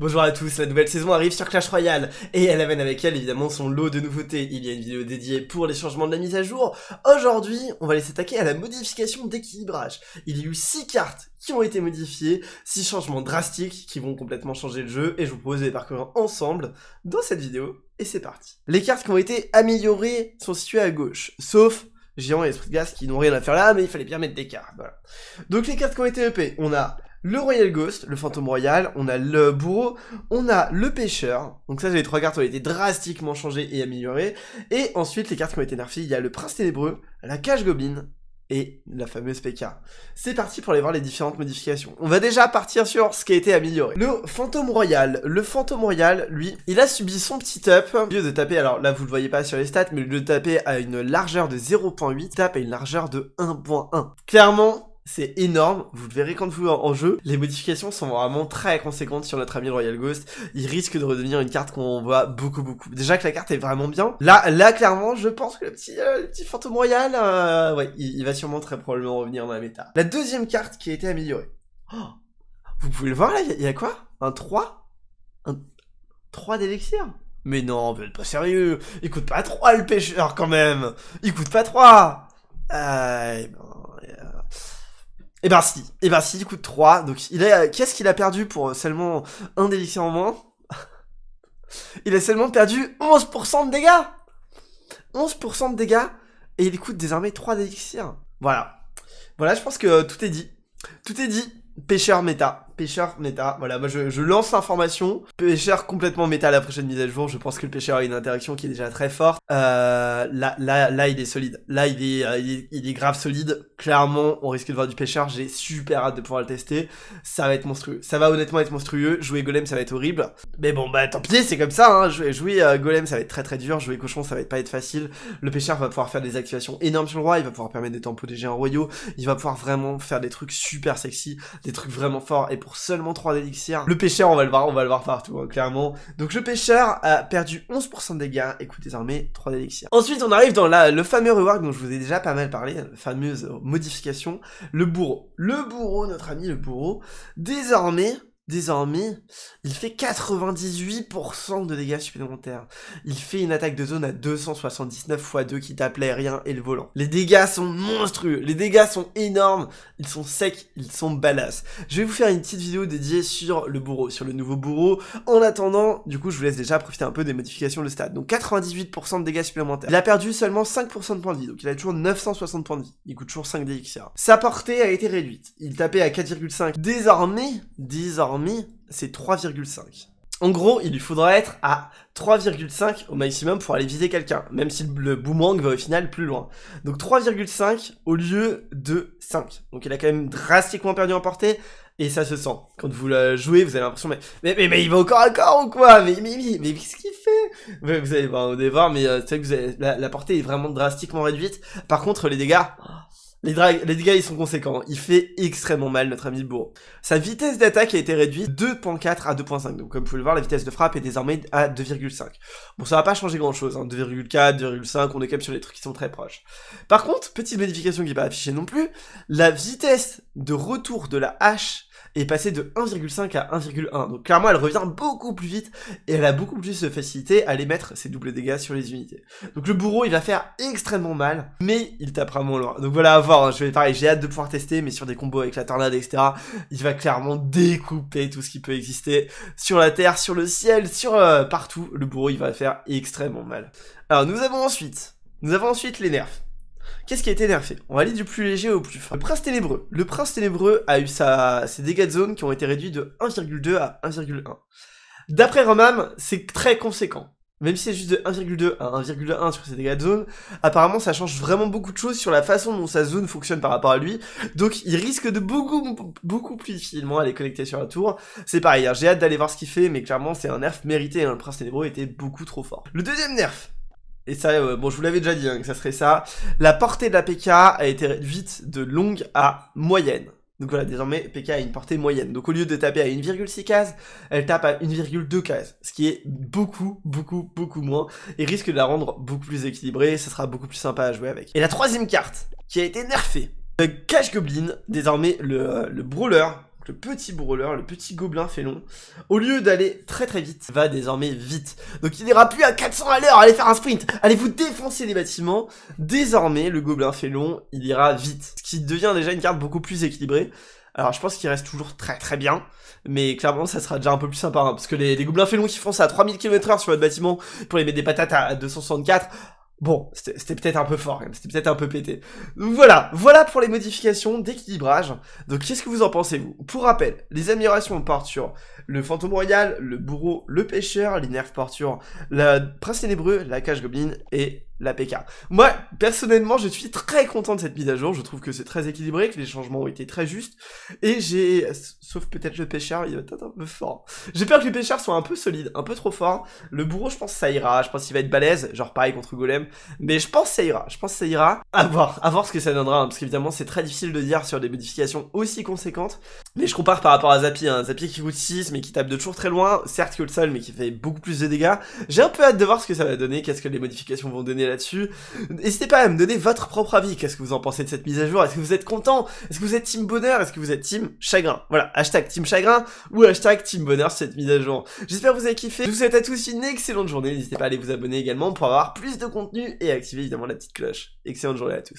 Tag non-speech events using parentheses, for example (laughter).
Bonjour à tous, la nouvelle saison arrive sur Clash Royale et elle amène avec elle évidemment son lot de nouveautés. Il y a une vidéo dédiée pour les changements de la mise à jour. Aujourd'hui, on va aller s'attaquer à la modification d'équilibrage. Il y a eu 6 cartes qui ont été modifiées, 6 changements drastiques qui vont complètement changer le jeu et je vous propose de les parcourir ensemble dans cette vidéo et c'est parti. Les cartes qui ont été améliorées sont situées à gauche, sauf Géant et Esprit de gaz qui n'ont rien à faire là, mais il fallait bien mettre des cartes, voilà. Donc les cartes qui ont été EP, on a le Royal Ghost, le fantôme royal, on a le bourreau, on a le pêcheur, donc ça les trois cartes ont été drastiquement changées et améliorées, et ensuite les cartes qui ont été nerfées, il y a le prince ténébreux, la cage goblin, et la fameuse PK. C'est parti pour aller voir les différentes modifications. On va déjà partir sur ce qui a été amélioré. Le fantôme royal. Le fantôme royal, lui, il a subi son petit up. Au lieu de taper, alors là vous le voyez pas sur les stats, mais au lieu de taper à une largeur de 0.8, tape à une largeur de 1.1. Clairement, c'est énorme, vous le verrez quand vous en jeu. Les modifications sont vraiment très conséquentes sur notre ami Royal Ghost. Il risque de redevenir une carte qu'on voit beaucoup beaucoup. Déjà que la carte est vraiment bien. Là, là clairement, je pense que le petit, euh, petit fantôme royal, euh, ouais, il, va sûrement très probablement revenir dans la méta. La deuxième carte qui a été améliorée. Oh! vous pouvez le voir là, il y, a quoi Un 3 Un 3 d'élixir Mais non, vous êtes pas sérieux Il coûte pas 3 le pêcheur quand même Il coûte pas 3 euh, eh ben, eh ben si, eh ben si, il coûte 3. Donc il est. Euh, qu'est-ce qu'il a perdu pour euh, seulement un d'élixir en moins (laughs) Il a seulement perdu 11% de dégâts 11% de dégâts et il coûte désormais 3 délixirs. Voilà. Voilà, je pense que euh, tout est dit. Tout est dit. Pêcheur méta. Pêcheur méta. Voilà, moi je, lance l'information. Pêcheur complètement méta la prochaine mise à jour. Je pense que le pêcheur a une interaction qui est déjà très forte. Euh, là, là, là, il est solide. Là, il il est grave solide clairement, on risque de voir du pêcheur. J'ai super hâte de pouvoir le tester. Ça va être monstrueux. Ça va honnêtement être monstrueux. Jouer Golem, ça va être horrible. Mais bon, bah tant pis, c'est comme ça. Hein. Jouer, jouer euh, Golem, ça va être très très dur. Jouer Cochon, ça va être pas être facile. Le pêcheur va pouvoir faire des activations énormes sur le roi. Il va pouvoir permettre de des géants royaux. Il va pouvoir vraiment faire des trucs super sexy, des trucs vraiment forts. Et pour seulement 3 d'élixirs, le pêcheur, on va le voir, on va le voir partout, hein, clairement. Donc le pêcheur a perdu 11% de dégâts écoute désormais 3 d'élixirs. Ensuite, on arrive dans la, le fameux rework dont je vous ai déjà pas mal parlé, hein, fameuse modification. Le bourreau. Le bourreau, notre ami le bourreau. Désormais, Désormais, il fait 98% de dégâts supplémentaires. Il fait une attaque de zone à 279 x 2 qui tape l'aérien et le volant. Les dégâts sont monstrueux, les dégâts sont énormes, ils sont secs, ils sont ballasses. Je vais vous faire une petite vidéo dédiée sur le bourreau, sur le nouveau bourreau. En attendant, du coup, je vous laisse déjà profiter un peu des modifications de stade. Donc 98% de dégâts supplémentaires. Il a perdu seulement 5% de points de vie, donc il a toujours 960 points de vie. Il coûte toujours 5 DXR. Sa portée a été réduite. Il tapait à 4,5. Désormais, désormais, c'est 3,5. En gros, il lui faudra être à 3,5 au maximum pour aller viser quelqu'un, même si le boomerang va au final plus loin. Donc 3,5 au lieu de 5. Donc il a quand même drastiquement perdu en portée, et ça se sent. Quand vous la jouez, vous avez l'impression, mais, mais, mais, mais, il va encore encore à corps ou quoi Mais, mais, mais, mais qu'est-ce qu'il fait Vous allez voir au départ, mais euh, que la portée est vraiment drastiquement réduite. Par contre, les dégâts, les, les dégâts, ils sont conséquents. Il fait extrêmement mal, notre ami Bour. Sa vitesse d'attaque a été réduite de 2.4 à 2.5. Donc, comme vous pouvez le voir, la vitesse de frappe est désormais à 2,5. Bon, ça va pas changer grand-chose. Hein. 2,4, 2,5, on est quand même sur les trucs qui sont très proches. Par contre, petite modification qui n'est pas affichée non plus, la vitesse de retour de la hache est passé de 1,5 à 1,1. Donc clairement, elle revient beaucoup plus vite et elle a beaucoup plus de facilité à aller mettre ses doubles dégâts sur les unités. Donc le bourreau, il va faire extrêmement mal, mais il tapera moins loin. Donc voilà, à voir. Hein. Je vais pareil, j'ai hâte de pouvoir tester, mais sur des combos avec la tornade, etc., il va clairement découper tout ce qui peut exister sur la terre, sur le ciel, sur euh, partout. Le bourreau, il va faire extrêmement mal. Alors nous avons ensuite, nous avons ensuite les nerfs. Qu'est-ce qui a été nerfé On va aller du plus léger au plus fort. Le prince ténébreux. Le prince ténébreux a eu ses dégâts de zone qui ont été réduits de 1,2 à 1,1. D'après Romam, c'est très conséquent. Même si c'est juste de 1,2 à 1,1 sur ses dégâts de zone, apparemment ça change vraiment beaucoup de choses sur la façon dont sa zone fonctionne par rapport à lui. Donc il risque de beaucoup, beaucoup plus difficilement aller connecter sur la tour. C'est pareil, hein, j'ai hâte d'aller voir ce qu'il fait, mais clairement c'est un nerf mérité, hein, le prince ténébreux était beaucoup trop fort. Le deuxième nerf, et ça, euh, bon, je vous l'avais déjà dit, hein, que ça serait ça. La portée de la PK a été réduite de longue à moyenne. Donc voilà, désormais, PK a une portée moyenne. Donc au lieu de taper à 1,6 cases, elle tape à 1,2 cases, ce qui est beaucoup, beaucoup, beaucoup moins, et risque de la rendre beaucoup plus équilibrée, Ce sera beaucoup plus sympa à jouer avec. Et la troisième carte, qui a été nerfée, le Cash Goblin, désormais le, euh, le Brawler, le petit brawler, le petit gobelin félon, au lieu d'aller très très vite, va désormais vite. Donc il n'ira plus à 400 à l'heure, allez faire un sprint, allez vous défoncer les bâtiments. Désormais, le gobelin félon, il ira vite, ce qui devient déjà une carte beaucoup plus équilibrée. Alors je pense qu'il reste toujours très très bien, mais clairement ça sera déjà un peu plus sympa, hein, parce que les, gobelins félons qui foncent à 3000 km h sur votre bâtiment pour les mettre des patates à 264, Bon, c'était peut-être un peu fort, c'était peut-être un peu pété. voilà, voilà pour les modifications d'équilibrage. Donc qu'est-ce que vous en pensez vous Pour rappel, les améliorations portent sur le fantôme royal, le bourreau, le pêcheur, portent sur la prince ténébreux, la cage goblin et la PK. Moi, personnellement, je suis très content de cette mise à jour. Je trouve que c'est très équilibré, que les changements ont été très justes. Et j'ai, sauf peut-être le pêcheur, il va être un peu fort. J'ai peur que le pêcheur Soit un peu solide, un peu trop fort Le bourreau, je pense ça ira. Je pense qu'il va être balèze, genre pareil contre Golem. Mais je pense que ça ira. Je pense que ça ira. À voir, à voir ce que ça donnera. Hein, parce qu'évidemment, c'est très difficile de dire sur des modifications aussi conséquentes. Mais je compare par rapport à Zappy. Hein. Zappy qui coûte 6, mais qui tape de toujours très loin. Certes que le sol, mais qui fait beaucoup plus de dégâts. J'ai un peu hâte de voir ce que ça va donner. Qu'est-ce que les modifications vont donner là-dessus. N'hésitez pas à me donner votre propre avis. Qu'est-ce que vous en pensez de cette mise à jour Est-ce que vous êtes content Est-ce que vous êtes team bonheur Est-ce que vous êtes team chagrin Voilà, hashtag team chagrin ou hashtag team bonheur cette mise à jour. J'espère que vous avez kiffé. Je vous souhaite à tous une excellente journée. N'hésitez pas à aller vous abonner également pour avoir plus de contenu et activer évidemment la petite cloche. Excellente journée à tous.